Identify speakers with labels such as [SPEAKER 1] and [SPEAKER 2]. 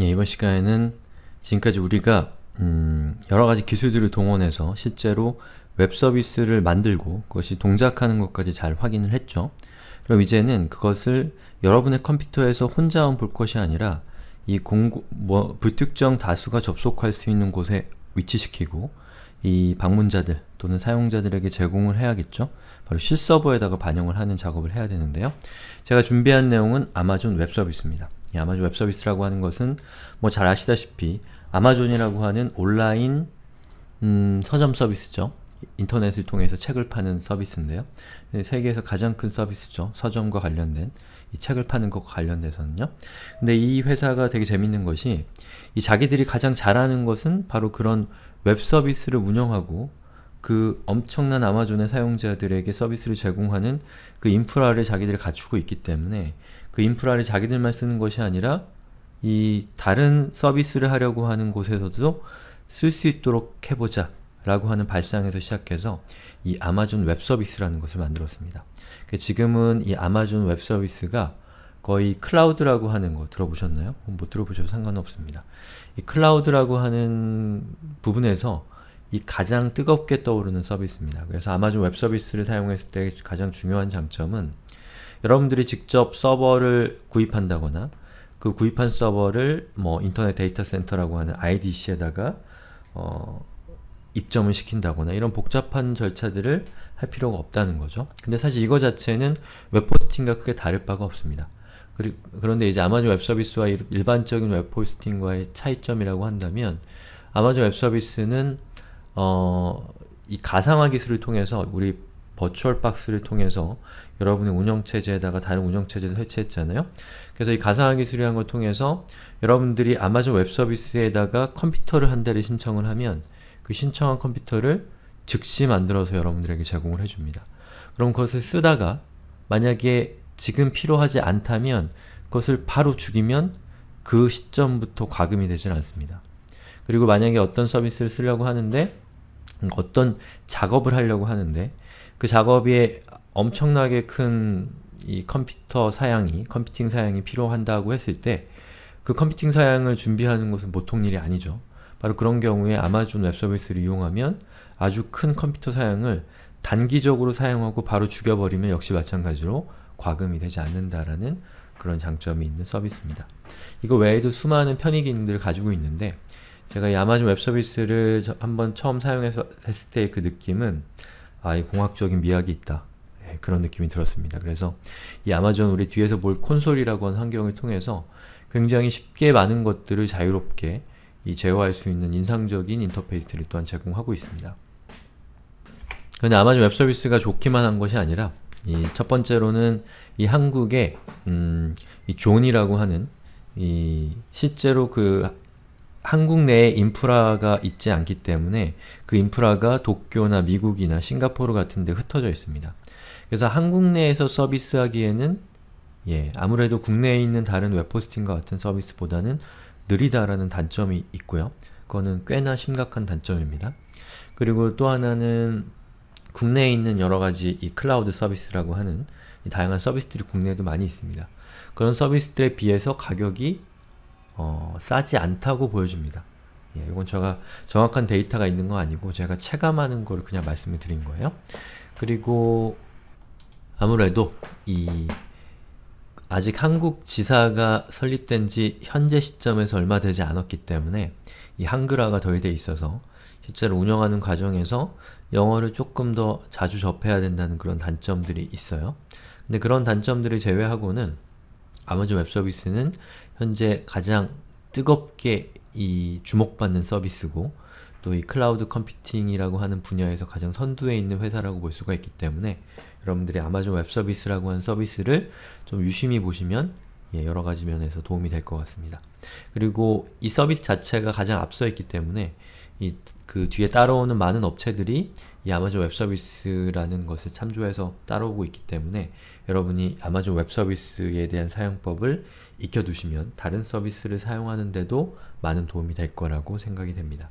[SPEAKER 1] 예, 이번 시간에는 지금까지 우리가 음, 여러가지 기술들을 동원해서 실제로 웹 서비스를 만들고 그것이 동작하는 것까지 잘 확인을 했죠. 그럼 이제는 그것을 여러분의 컴퓨터에서 혼자만 볼 것이 아니라 이 공구, 뭐, 불특정 다수가 접속할 수 있는 곳에 위치시키고 이 방문자들 또는 사용자들에게 제공을 해야겠죠. 바로 실서버에다가 반영을 하는 작업을 해야 되는데요. 제가 준비한 내용은 아마존 웹 서비스입니다. 이 예, 아마존 웹 서비스라고 하는 것은 뭐 잘 아시다시피 아마존이라고 하는 온라인 음, 서점 서비스죠. 인터넷을 통해서 책을 파는 서비스인데요. 네, 세계에서 가장 큰 서비스죠. 서점과 관련된 이 책을 파는 것과 관련돼서는요. 근데 이 회사가 되게 재밌는 것이 이 자기들이 가장 잘하는 것은 바로 그런 웹 서비스를 운영하고 그 엄청난 아마존의 사용자들에게 서비스를 제공하는 그 인프라를 자기들이 갖추고 있기 때문에 그 인프라를 자기들만 쓰는 것이 아니라 이 다른 서비스를 하려고 하는 곳에서도 쓸 수 있도록 해보자 라고 하는 발상에서 시작해서 이 아마존 웹 서비스라는 것을 만들었습니다. 그 지금은 이 아마존 웹 서비스가 거의 클라우드라고 하는 거 들어보셨나요? 못 들어보셔도 상관없습니다. 이 클라우드라고 하는 부분에서 이 가장 뜨겁게 떠오르는 서비스입니다. 그래서 아마존 웹 서비스를 사용했을 때 가장 중요한 장점은 여러분들이 직접 서버를 구입한다거나 그 구입한 서버를 뭐 인터넷 데이터 센터라고 하는 IDC에다가 어, 입점을 시킨다거나 이런 복잡한 절차들을 할 필요가 없다는 거죠. 근데 사실 이거 자체는 웹포스팅과 크게 다를 바가 없습니다. 그리, 그런데 이제 아마존 웹서비스와 일반적인 웹포스팅과의 차이점이라고 한다면 아마존 웹서비스는 어, 이 가상화 기술을 통해서 우리 버추얼 박스를 통해서 여러분의 운영체제에다가 다른 운영체제를 설치했잖아요. 그래서 이가상화기술이라걸 통해서 여러분들이 아마존 웹서비스에다가 컴퓨터를 한 대를 신청을 하면 그 신청한 컴퓨터를 즉시 만들어서 여러분들에게 제공을 해줍니다. 그럼 그것을 쓰다가 만약에 지금 필요하지 않다면 그것을 바로 죽이면 그 시점부터 과금이 되질 않습니다. 그리고 만약에 어떤 서비스를 쓰려고 하는데 음, 어떤 작업을 하려고 하는데 그 작업에 엄청나게 큰 이 컴퓨터 사양이, 컴퓨팅 사양이 필요한다고 했을 때 그 컴퓨팅 사양을 준비하는 것은 보통 일이 아니죠. 바로 그런 경우에 아마존 웹서비스를 이용하면 아주 큰 컴퓨터 사양을 단기적으로 사용하고 바로 죽여버리면 역시 마찬가지로 과금이 되지 않는다라는 그런 장점이 있는 서비스입니다. 이거 외에도 수많은 편의 기능들을 가지고 있는데 제가 이 아마존 웹서비스를 한번 처음 사용해서 했을 때의 그 느낌은 아예 공학적인 미학이 있다. 예, 그런 느낌이 들었습니다. 그래서 이 아마존 우리 뒤에서 볼 콘솔이라고 하는 환경을 통해서 굉장히 쉽게 많은 것들을 자유롭게 이 제어할 수 있는 인상적인 인터페이스를 또한 제공하고 있습니다. 그런데 아마존 웹 서비스가 좋기만 한 것이 아니라 이 첫 번째로는 이 한국의 음, 이 존이라고 하는 이 실제로 그 한국 내에 인프라가 있지 않기 때문에 그 인프라가 도쿄나 미국이나 싱가포르 같은 데 흩어져 있습니다. 그래서 한국 내에서 서비스하기에는 예, 아무래도 국내에 있는 다른 웹포스팅과 같은 서비스보다는 느리다라는 단점이 있고요. 그거는 꽤나 심각한 단점입니다. 그리고 또 하나는 국내에 있는 여러가지 이 클라우드 서비스라고 하는 다양한 서비스들이 국내에도 많이 있습니다. 그런 서비스들에 비해서 가격이 어, 싸지 않다고 보여집니다. 예, 이건 제가 정확한 데이터가 있는 건 아니고 제가 체감하는 걸 그냥 말씀을 드린 거예요. 그리고 아무래도 이 아직 한국 지사가 설립된 지 현재 시점에서 얼마 되지 않았기 때문에 이 한글화가 덜 돼 있어서 실제로 운영하는 과정에서 영어를 조금 더 자주 접해야 된다는 그런 단점들이 있어요. 근데 그런 단점들을 제외하고는 아마존 웹 서비스는 현재 가장 뜨겁게 이 주목받는 서비스고 또 이 클라우드 컴퓨팅이라고 하는 분야에서 가장 선두에 있는 회사라고 볼 수가 있기 때문에 여러분들이 아마존 웹 서비스라고 하는 서비스를 좀 유심히 보시면 예, 여러 가지 면에서 도움이 될 것 같습니다. 그리고 이 서비스 자체가 가장 앞서 있기 때문에 이그 뒤에 따라오는 많은 업체들이 이 아마존 웹 서비스라는 것을 참조해서 따라오고 있기 때문에 여러분이 아마존 웹 서비스에 대한 사용법을 익혀두시면 다른 서비스를 사용하는데도 많은 도움이 될 거라고 생각이 됩니다.